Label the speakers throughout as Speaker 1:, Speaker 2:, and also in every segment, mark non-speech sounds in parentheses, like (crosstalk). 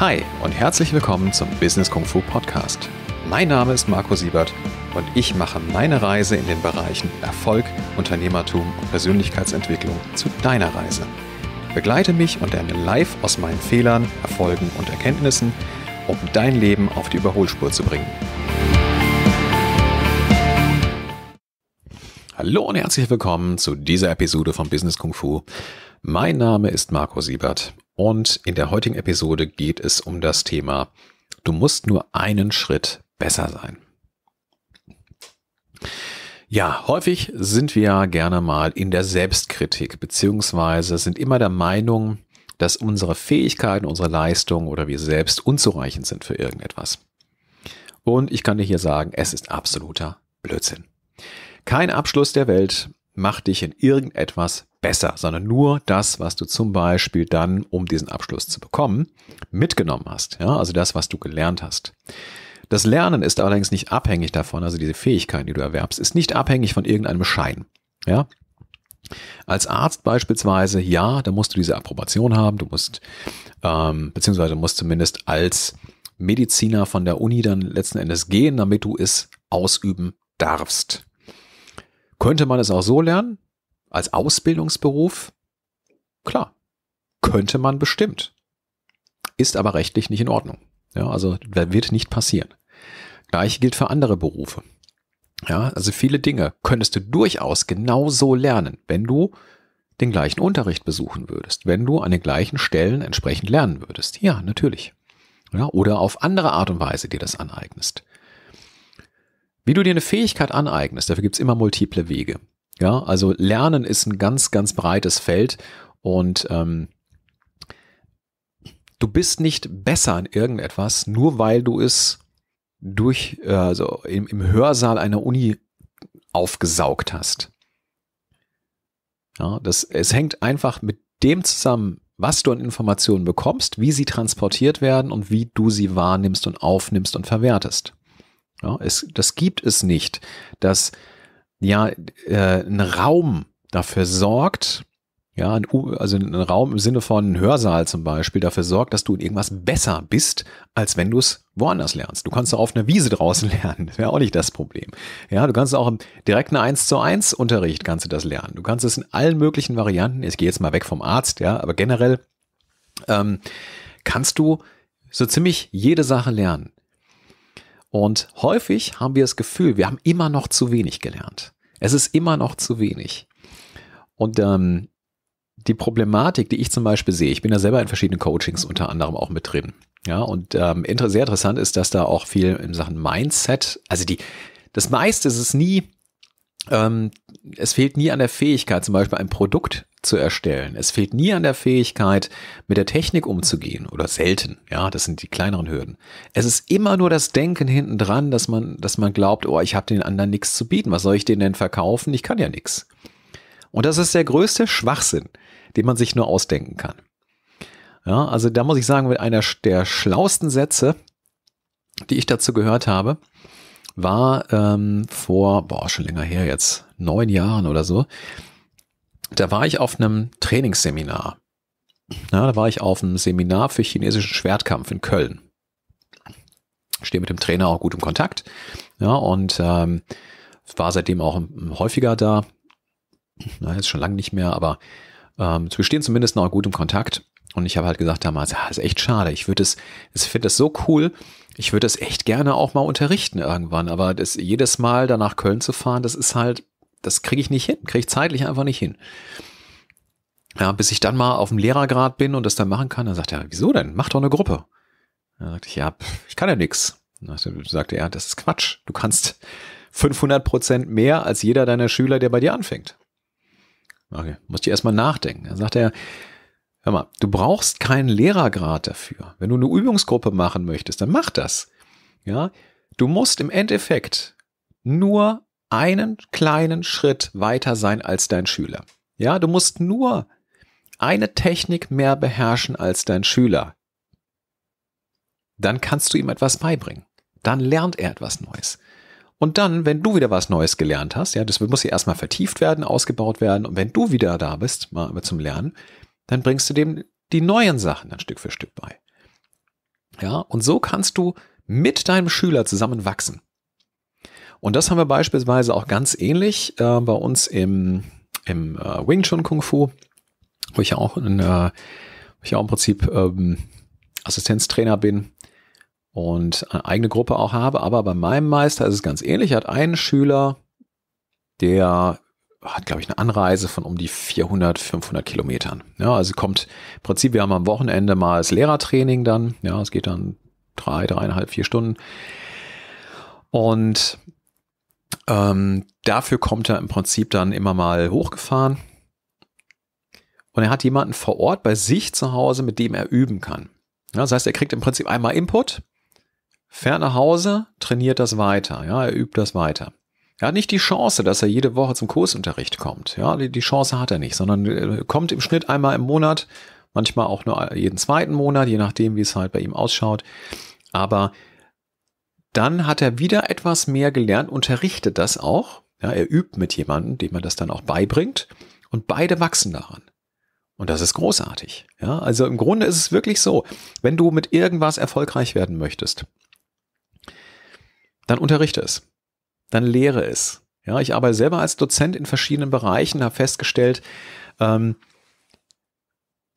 Speaker 1: Hi und herzlich willkommen zum Business Kung Fu Podcast. Mein Name ist Marco Siebert und ich mache meine Reise in den Bereichen Erfolg, Unternehmertum und Persönlichkeitsentwicklung zu deiner Reise. Begleite mich und lerne live aus meinen Fehlern, Erfolgen und Erkenntnissen, um dein Leben auf die Überholspur zu bringen. Hallo und herzlich willkommen zu dieser Episode von Business Kung Fu. Mein Name ist Marco Siebert und in der heutigen Episode geht es um das Thema, du musst nur einen Schritt besser sein. Ja, häufig sind wir gerne mal in der Selbstkritik, beziehungsweise sind immer der Meinung, dass unsere Fähigkeiten, unsere Leistung oder wir selbst unzureichend sind für irgendetwas. Und ich kann dir hier sagen, es ist absoluter Blödsinn. Kein Abschluss der Welt, macht dich in irgendetwas besser, sondern nur das, was du zum Beispiel dann, um diesen Abschluss zu bekommen, mitgenommen hast. Ja, also das, was du gelernt hast. Das Lernen ist allerdings nicht abhängig davon, also diese Fähigkeit, die du erwerbst, ist nicht abhängig von irgendeinem Schein. Ja, als Arzt beispielsweise, ja, da musst du diese Approbation haben, du musst, ähm, beziehungsweise musst zumindest als Mediziner von der Uni dann letzten Endes gehen, damit du es ausüben darfst. Könnte man es auch so lernen? Als Ausbildungsberuf? Klar. Könnte man bestimmt. Ist aber rechtlich nicht in Ordnung. Ja, also wird nicht passieren. Gleich gilt für andere Berufe. Ja, also viele Dinge könntest du durchaus genauso lernen, wenn du den gleichen Unterricht besuchen würdest, wenn du an den gleichen Stellen entsprechend lernen würdest. Ja, natürlich. Ja, oder auf andere Art und Weise dir das aneignest. Wie du dir eine Fähigkeit aneignest, dafür gibt es immer multiple Wege. Ja, also Lernen ist ein ganz, ganz breites Feld und ähm, du bist nicht besser in irgendetwas, nur weil du es durch, äh, also im, im Hörsaal einer Uni aufgesaugt hast. Ja, das, es hängt einfach mit dem zusammen, was du an Informationen bekommst, wie sie transportiert werden und wie du sie wahrnimmst und aufnimmst und verwertest. Ja, es, das gibt es nicht, dass ja äh, ein Raum dafür sorgt, ja, ein, also ein Raum im Sinne von Hörsaal zum Beispiel dafür sorgt, dass du in irgendwas besser bist, als wenn du es woanders lernst. Du kannst auch auf einer Wiese draußen (laughs) lernen, das wäre auch nicht das Problem. Ja, du kannst auch im direkten 1 zu 1 Unterricht kannst du das lernen. Du kannst es in allen möglichen Varianten, ich gehe jetzt mal weg vom Arzt, ja, aber generell ähm, kannst du so ziemlich jede Sache lernen. Und häufig haben wir das Gefühl, wir haben immer noch zu wenig gelernt. Es ist immer noch zu wenig. Und ähm, die Problematik, die ich zum Beispiel sehe, ich bin ja selber in verschiedenen Coachings unter anderem auch mit drin. Ja, und ähm, inter sehr interessant ist, dass da auch viel in Sachen Mindset, also die, das meiste ist es nie, ähm, es fehlt nie an der Fähigkeit, zum Beispiel ein Produkt zu erstellen. Es fehlt nie an der Fähigkeit, mit der Technik umzugehen oder selten. Ja, das sind die kleineren Hürden. Es ist immer nur das Denken hinten dran, dass man, dass man glaubt, oh, ich habe den anderen nichts zu bieten. Was soll ich denen denn verkaufen? Ich kann ja nichts. Und das ist der größte Schwachsinn, den man sich nur ausdenken kann. Ja, also da muss ich sagen, mit einer der schlausten Sätze, die ich dazu gehört habe, war ähm, vor, boah, schon länger her jetzt, neun Jahren oder so, da war ich auf einem Trainingsseminar. Ja, da war ich auf einem Seminar für chinesischen Schwertkampf in Köln. Stehe mit dem Trainer auch gut im Kontakt. Ja, und ähm, war seitdem auch häufiger da. Na, jetzt schon lange nicht mehr, aber ähm, wir stehen zumindest noch gut im Kontakt. Und ich habe halt gesagt damals, ja, ah, ist echt schade. Ich würde es, ich finde das so cool. Ich würde das echt gerne auch mal unterrichten irgendwann. Aber das, jedes Mal da nach Köln zu fahren, das ist halt, das kriege ich nicht hin, kriege ich zeitlich einfach nicht hin. Ja, bis ich dann mal auf dem Lehrergrad bin und das dann machen kann, dann sagt er, wieso denn? Mach doch eine Gruppe. Dann sagte ich, ja, ich kann ja nix. Dann sagte er, das ist Quatsch. Du kannst 500 Prozent mehr als jeder deiner Schüler, der bei dir anfängt. Okay, muss ich erstmal nachdenken. Dann sagt er, hör mal, du brauchst keinen Lehrergrad dafür. Wenn du eine Übungsgruppe machen möchtest, dann mach das. Ja, du musst im Endeffekt nur einen kleinen Schritt weiter sein als dein Schüler. Ja, du musst nur eine Technik mehr beherrschen als dein Schüler. Dann kannst du ihm etwas beibringen. Dann lernt er etwas Neues. Und dann, wenn du wieder was Neues gelernt hast, ja, das muss ja erstmal vertieft werden, ausgebaut werden. Und wenn du wieder da bist, mal zum Lernen, dann bringst du dem die neuen Sachen dann Stück für Stück bei. Ja, und so kannst du mit deinem Schüler zusammen wachsen. Und das haben wir beispielsweise auch ganz ähnlich äh, bei uns im, im äh, Wing Chun Kung Fu, wo ich ja auch, in, äh, wo ich auch im Prinzip ähm, Assistenztrainer bin und eine äh, eigene Gruppe auch habe. Aber bei meinem Meister ist es ganz ähnlich. Er hat einen Schüler, der hat, glaube ich, eine Anreise von um die 400, 500 Kilometern. Ja, also kommt im Prinzip, wir haben am Wochenende mal das Lehrertraining dann. Ja, es geht dann drei, dreieinhalb, vier Stunden. Und ähm, dafür kommt er im Prinzip dann immer mal hochgefahren. Und er hat jemanden vor Ort bei sich zu Hause, mit dem er üben kann. Ja, das heißt, er kriegt im Prinzip einmal Input, fährt nach Hause, trainiert das weiter. Ja, er übt das weiter. Er hat nicht die Chance, dass er jede Woche zum Kursunterricht kommt. Ja, die, die Chance hat er nicht, sondern äh, kommt im Schnitt einmal im Monat, manchmal auch nur jeden zweiten Monat, je nachdem, wie es halt bei ihm ausschaut. Aber dann hat er wieder etwas mehr gelernt, unterrichtet das auch. Ja, er übt mit jemandem, dem er das dann auch beibringt. Und beide wachsen daran. Und das ist großartig. Ja, also im Grunde ist es wirklich so, wenn du mit irgendwas erfolgreich werden möchtest, dann unterrichte es. Dann lehre es. Ja, ich arbeite selber als Dozent in verschiedenen Bereichen, habe festgestellt, ähm,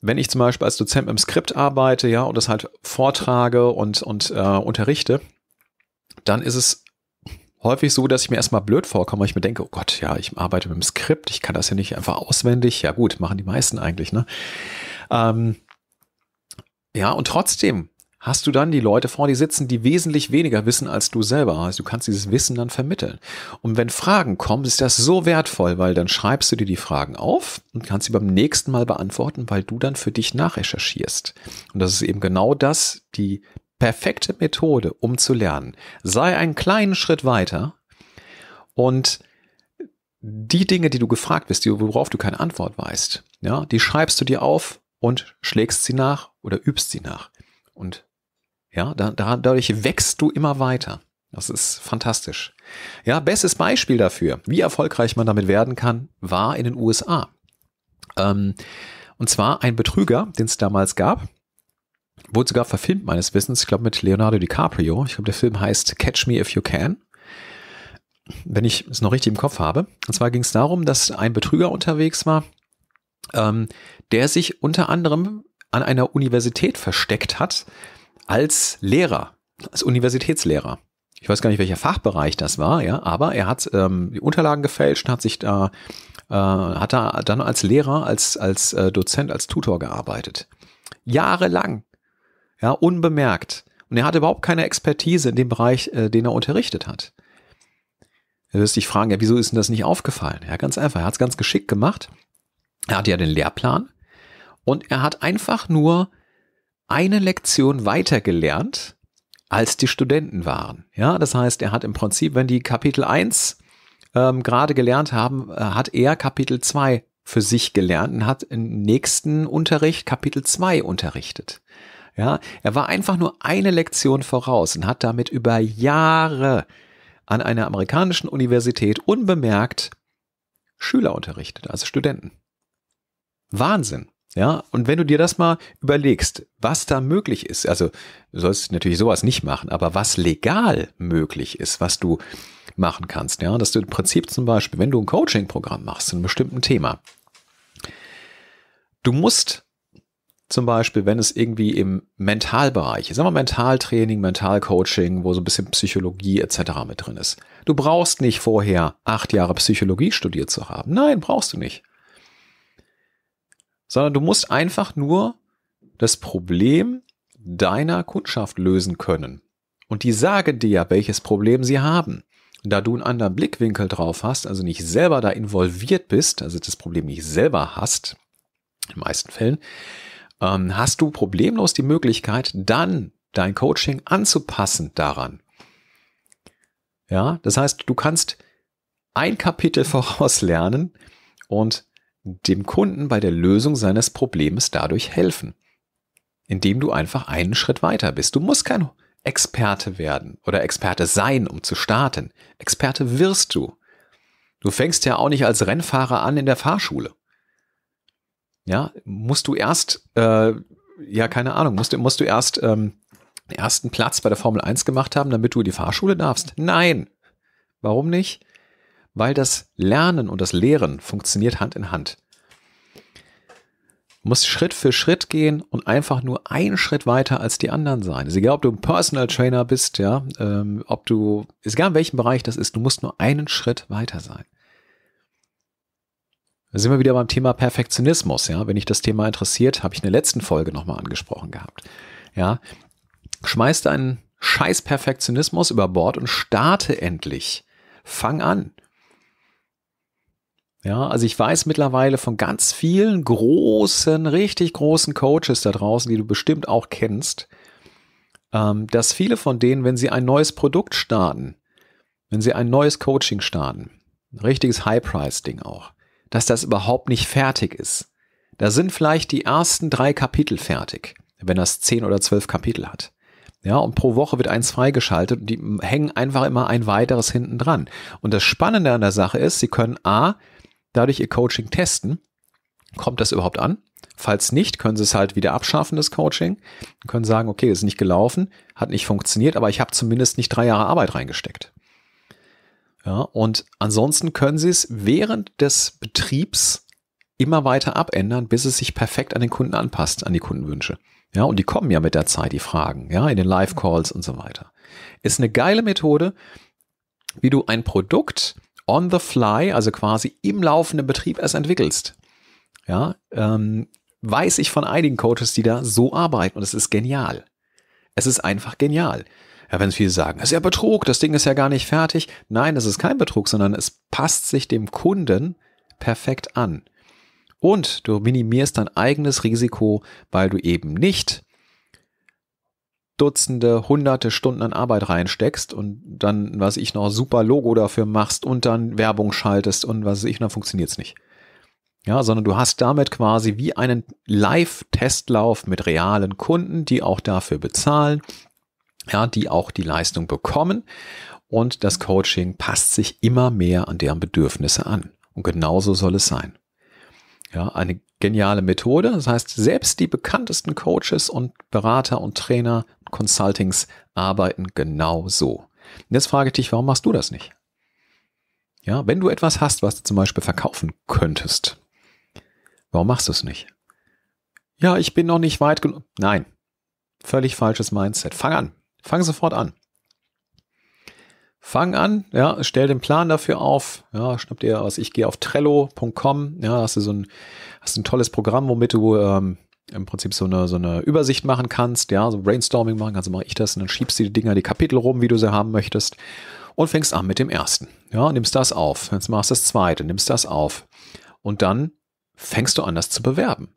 Speaker 1: wenn ich zum Beispiel als Dozent im Skript arbeite, ja, und das halt vortrage und, und äh, unterrichte, dann ist es häufig so, dass ich mir erstmal blöd vorkomme, weil ich mir denke, oh Gott, ja, ich arbeite mit dem Skript, ich kann das ja nicht einfach auswendig. Ja gut, machen die meisten eigentlich, ne? Ähm, ja, und trotzdem hast du dann die Leute vor dir sitzen, die wesentlich weniger wissen als du selber. Also du kannst dieses Wissen dann vermitteln. Und wenn Fragen kommen, ist das so wertvoll, weil dann schreibst du dir die Fragen auf und kannst sie beim nächsten Mal beantworten, weil du dann für dich nachrecherchierst. Und das ist eben genau das, die perfekte Methode, um zu lernen. Sei einen kleinen Schritt weiter und die Dinge, die du gefragt bist, die, worauf du keine Antwort weißt, ja, die schreibst du dir auf und schlägst sie nach oder übst sie nach. Und ja, da, da, dadurch wächst du immer weiter. Das ist fantastisch. Ja, bestes Beispiel dafür, wie erfolgreich man damit werden kann, war in den USA. Ähm, und zwar ein Betrüger, den es damals gab, Wurde sogar verfilmt meines Wissens, ich glaube mit Leonardo DiCaprio. Ich glaube, der Film heißt Catch Me If You Can. Wenn ich es noch richtig im Kopf habe. Und zwar ging es darum, dass ein Betrüger unterwegs war, ähm, der sich unter anderem an einer Universität versteckt hat als Lehrer, als Universitätslehrer ich weiß gar nicht, welcher Fachbereich das war, ja, aber er hat ähm, die Unterlagen gefälscht, hat sich da, äh, hat da dann als Lehrer, als, als äh, Dozent, als Tutor gearbeitet. Jahrelang ja, unbemerkt. Und er hat überhaupt keine Expertise in dem Bereich, äh, den er unterrichtet hat. Du wirst dich fragen, ja, wieso ist denn das nicht aufgefallen? Ja, ganz einfach, er hat es ganz geschickt gemacht. Er hatte ja den Lehrplan und er hat einfach nur eine Lektion weitergelernt, als die Studenten waren. Ja, das heißt, er hat im Prinzip, wenn die Kapitel 1 ähm, gerade gelernt haben, äh, hat er Kapitel 2 für sich gelernt und hat im nächsten Unterricht Kapitel 2 unterrichtet. Ja, er war einfach nur eine Lektion voraus und hat damit über Jahre an einer amerikanischen Universität unbemerkt Schüler unterrichtet, also Studenten. Wahnsinn. Ja, und wenn du dir das mal überlegst, was da möglich ist, also du sollst natürlich sowas nicht machen, aber was legal möglich ist, was du machen kannst, ja, dass du im Prinzip zum Beispiel, wenn du ein Coaching-Programm machst, zu einem bestimmten Thema, du musst zum Beispiel, wenn es irgendwie im Mentalbereich ist, sagen wir Mentaltraining, Mentalcoaching, wo so ein bisschen Psychologie etc. mit drin ist. Du brauchst nicht vorher acht Jahre Psychologie studiert zu haben. Nein, brauchst du nicht. Sondern du musst einfach nur das Problem deiner Kundschaft lösen können. Und die sagen dir, welches Problem sie haben. Und da du einen anderen Blickwinkel drauf hast, also nicht selber da involviert bist, also das Problem nicht selber hast, in den meisten Fällen, ähm, hast du problemlos die Möglichkeit, dann dein Coaching anzupassen daran. Ja, das heißt, du kannst ein Kapitel (laughs) vorauslernen und dem Kunden bei der Lösung seines Problems dadurch helfen, indem du einfach einen Schritt weiter bist. Du musst kein Experte werden oder Experte sein, um zu starten. Experte wirst du. Du fängst ja auch nicht als Rennfahrer an in der Fahrschule ja, musst du erst, äh, ja, keine Ahnung, musst, musst du erst ähm, den ersten Platz bei der Formel 1 gemacht haben, damit du in die Fahrschule darfst? Nein. Warum nicht? Weil das Lernen und das Lehren funktioniert Hand in Hand. Du musst Schritt für Schritt gehen und einfach nur einen Schritt weiter als die anderen sein. Es ist egal, ob du ein Personal Trainer bist, ja, ähm, ob du, ist egal in welchem Bereich das ist, du musst nur einen Schritt weiter sein. Da sind wir wieder beim Thema Perfektionismus. Ja, wenn dich das Thema interessiert, habe ich in der letzten Folge nochmal angesprochen gehabt. Ja, schmeiß deinen scheiß Perfektionismus über Bord und starte endlich. Fang an. Ja, also ich weiß mittlerweile von ganz vielen großen, richtig großen Coaches da draußen, die du bestimmt auch kennst, ähm, dass viele von denen, wenn sie ein neues Produkt starten, wenn sie ein neues Coaching starten, ein richtiges High-Price-Ding auch, dass das überhaupt nicht fertig ist. Da sind vielleicht die ersten drei Kapitel fertig, wenn das zehn oder zwölf Kapitel hat. Ja, und pro Woche wird eins freigeschaltet und die hängen einfach immer ein weiteres hinten dran. Und das Spannende an der Sache ist, sie können A, dadurch ihr Coaching testen. Kommt das überhaupt an? Falls nicht, können sie es halt wieder abschaffen, das Coaching. Und können sagen, okay, ist nicht gelaufen, hat nicht funktioniert, aber ich habe zumindest nicht drei Jahre Arbeit reingesteckt. Ja, und ansonsten können Sie es während des Betriebs immer weiter abändern, bis es sich perfekt an den Kunden anpasst, an die Kundenwünsche. Ja, und die kommen ja mit der Zeit, die Fragen, ja, in den Live-Calls und so weiter. Ist eine geile Methode, wie du ein Produkt on the fly, also quasi im laufenden Betrieb erst entwickelst. Ja, ähm, weiß ich von einigen Coaches, die da so arbeiten und es ist genial. Es ist einfach genial ja, wenn viele sagen, es ist ja Betrug, das Ding ist ja gar nicht fertig. Nein, das ist kein Betrug, sondern es passt sich dem Kunden perfekt an. Und du minimierst dein eigenes Risiko, weil du eben nicht Dutzende, hunderte Stunden an Arbeit reinsteckst und dann, was ich noch, super Logo dafür machst und dann Werbung schaltest und was ich, dann funktioniert es nicht. Ja, sondern du hast damit quasi wie einen Live-Testlauf mit realen Kunden, die auch dafür bezahlen, ja, die auch die Leistung bekommen. Und das Coaching passt sich immer mehr an deren Bedürfnisse an. Und genauso soll es sein. Ja, eine geniale Methode. Das heißt, selbst die bekanntesten Coaches und Berater und Trainer, Consultings arbeiten genau so. Und jetzt frage ich dich, warum machst du das nicht? Ja, wenn du etwas hast, was du zum Beispiel verkaufen könntest, warum machst du es nicht? Ja, ich bin noch nicht weit genug. Nein, völlig falsches Mindset. Fang an. Fang sofort an. Fang an, ja, stell den Plan dafür auf, ja, schnapp dir was, ich gehe auf trello.com, ja, hast du so ein, hast ein tolles Programm, womit du ähm, im Prinzip so eine, so eine Übersicht machen kannst, ja, so Brainstorming machen kannst, also mache ich das und dann schiebst du die Dinger, die Kapitel rum, wie du sie haben möchtest und fängst an mit dem ersten, ja, nimmst das auf, jetzt machst du das zweite, nimmst das auf und dann fängst du an, das zu bewerben.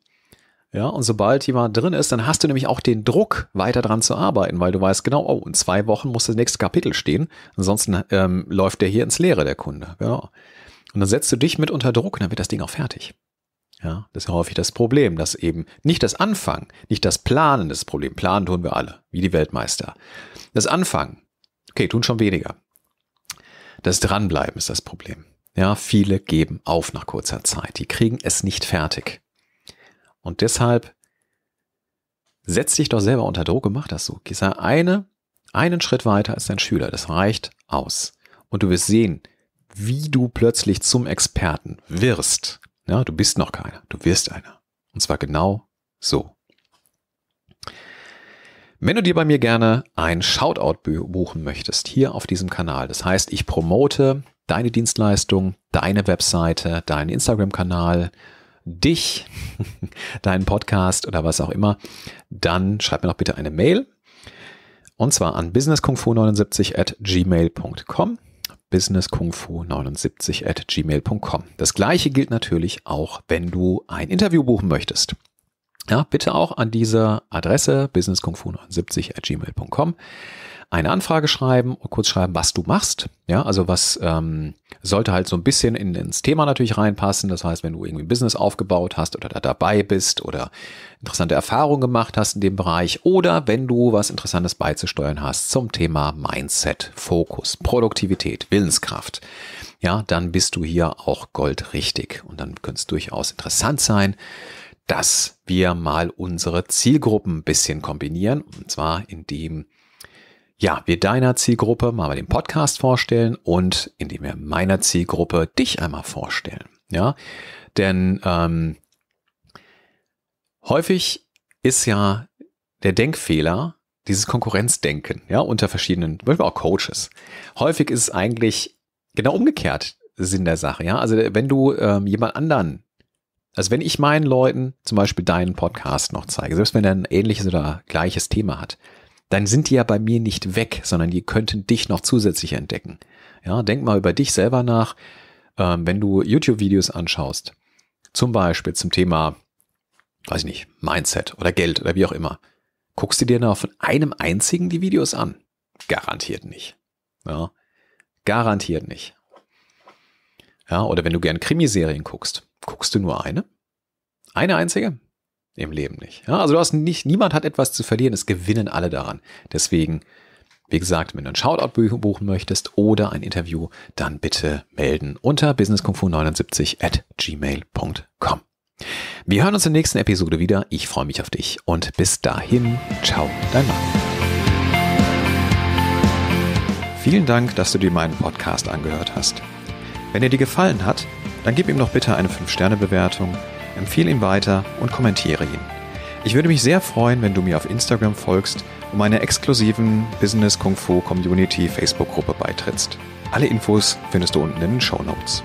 Speaker 1: Ja, und sobald jemand drin ist, dann hast du nämlich auch den Druck, weiter dran zu arbeiten, weil du weißt genau, oh, in zwei Wochen muss das nächste Kapitel stehen. Ansonsten ähm, läuft der hier ins Leere, der Kunde. Genau. Und dann setzt du dich mit unter Druck und dann wird das Ding auch fertig. Ja, das ist ja häufig das Problem, dass eben nicht das Anfangen, nicht das Planen das Problem. Planen tun wir alle, wie die Weltmeister. Das Anfangen, okay, tun schon weniger. Das Dranbleiben ist das Problem. Ja, viele geben auf nach kurzer Zeit. Die kriegen es nicht fertig. Und deshalb setz dich doch selber unter Druck und mach das so. Geh eine, einen Schritt weiter als dein Schüler. Das reicht aus. Und du wirst sehen, wie du plötzlich zum Experten wirst. Ja, du bist noch keiner, du wirst einer. Und zwar genau so. Wenn du dir bei mir gerne ein Shoutout buchen möchtest, hier auf diesem Kanal, das heißt, ich promote deine Dienstleistung, deine Webseite, deinen Instagram-Kanal, dich, (laughs) deinen Podcast oder was auch immer, dann schreib mir doch bitte eine Mail. Und zwar an businesskungfu79 at gmail.com. Businesskungfu79 at gmail.com. Das gleiche gilt natürlich auch, wenn du ein Interview buchen möchtest. Ja, bitte auch an diese Adresse businesskungfu79 at gmail.com eine Anfrage schreiben, und kurz schreiben, was du machst. Ja, also was ähm, sollte halt so ein bisschen in, ins Thema natürlich reinpassen. Das heißt, wenn du irgendwie ein Business aufgebaut hast oder da dabei bist oder interessante Erfahrungen gemacht hast in dem Bereich oder wenn du was Interessantes beizusteuern hast zum Thema Mindset, Fokus, Produktivität, Willenskraft, ja, dann bist du hier auch goldrichtig und dann könnte es durchaus interessant sein, dass wir mal unsere Zielgruppen ein bisschen kombinieren und zwar indem ja, wir deiner Zielgruppe mal den Podcast vorstellen und indem wir meiner Zielgruppe dich einmal vorstellen. Ja, denn ähm, häufig ist ja der Denkfehler dieses Konkurrenzdenken, ja, unter verschiedenen, zum Beispiel auch Coaches. Häufig ist es eigentlich genau umgekehrt Sinn der Sache, ja. Also wenn du ähm, jemand anderen also wenn ich meinen Leuten zum Beispiel deinen Podcast noch zeige, selbst wenn er ein ähnliches oder gleiches Thema hat, dann sind die ja bei mir nicht weg, sondern die könnten dich noch zusätzlich entdecken. Ja, denk mal über dich selber nach, ähm, wenn du YouTube-Videos anschaust, zum Beispiel zum Thema, weiß ich nicht, Mindset oder Geld oder wie auch immer. Guckst du dir noch von einem einzigen die Videos an? Garantiert nicht. Ja, garantiert nicht. Ja, oder wenn du gern Krimiserien guckst, guckst du nur eine? Eine einzige? im Leben nicht. Ja, also du hast nicht, niemand hat etwas zu verlieren, es gewinnen alle daran. Deswegen, wie gesagt, wenn du ein Shoutout buchen möchtest oder ein Interview, dann bitte melden unter businesskungfu79 at gmail.com. Wir hören uns in der nächsten Episode wieder. Ich freue mich auf dich und bis dahin, ciao, dein Mann. Vielen Dank, dass du dir meinen Podcast angehört hast. Wenn er dir gefallen hat, dann gib ihm noch bitte eine 5-Sterne-Bewertung empfehle ihn weiter und kommentiere ihn. Ich würde mich sehr freuen, wenn du mir auf Instagram folgst und meiner exklusiven Business Kung Fu Community Facebook-Gruppe beitrittst. Alle Infos findest du unten in den Show Notes.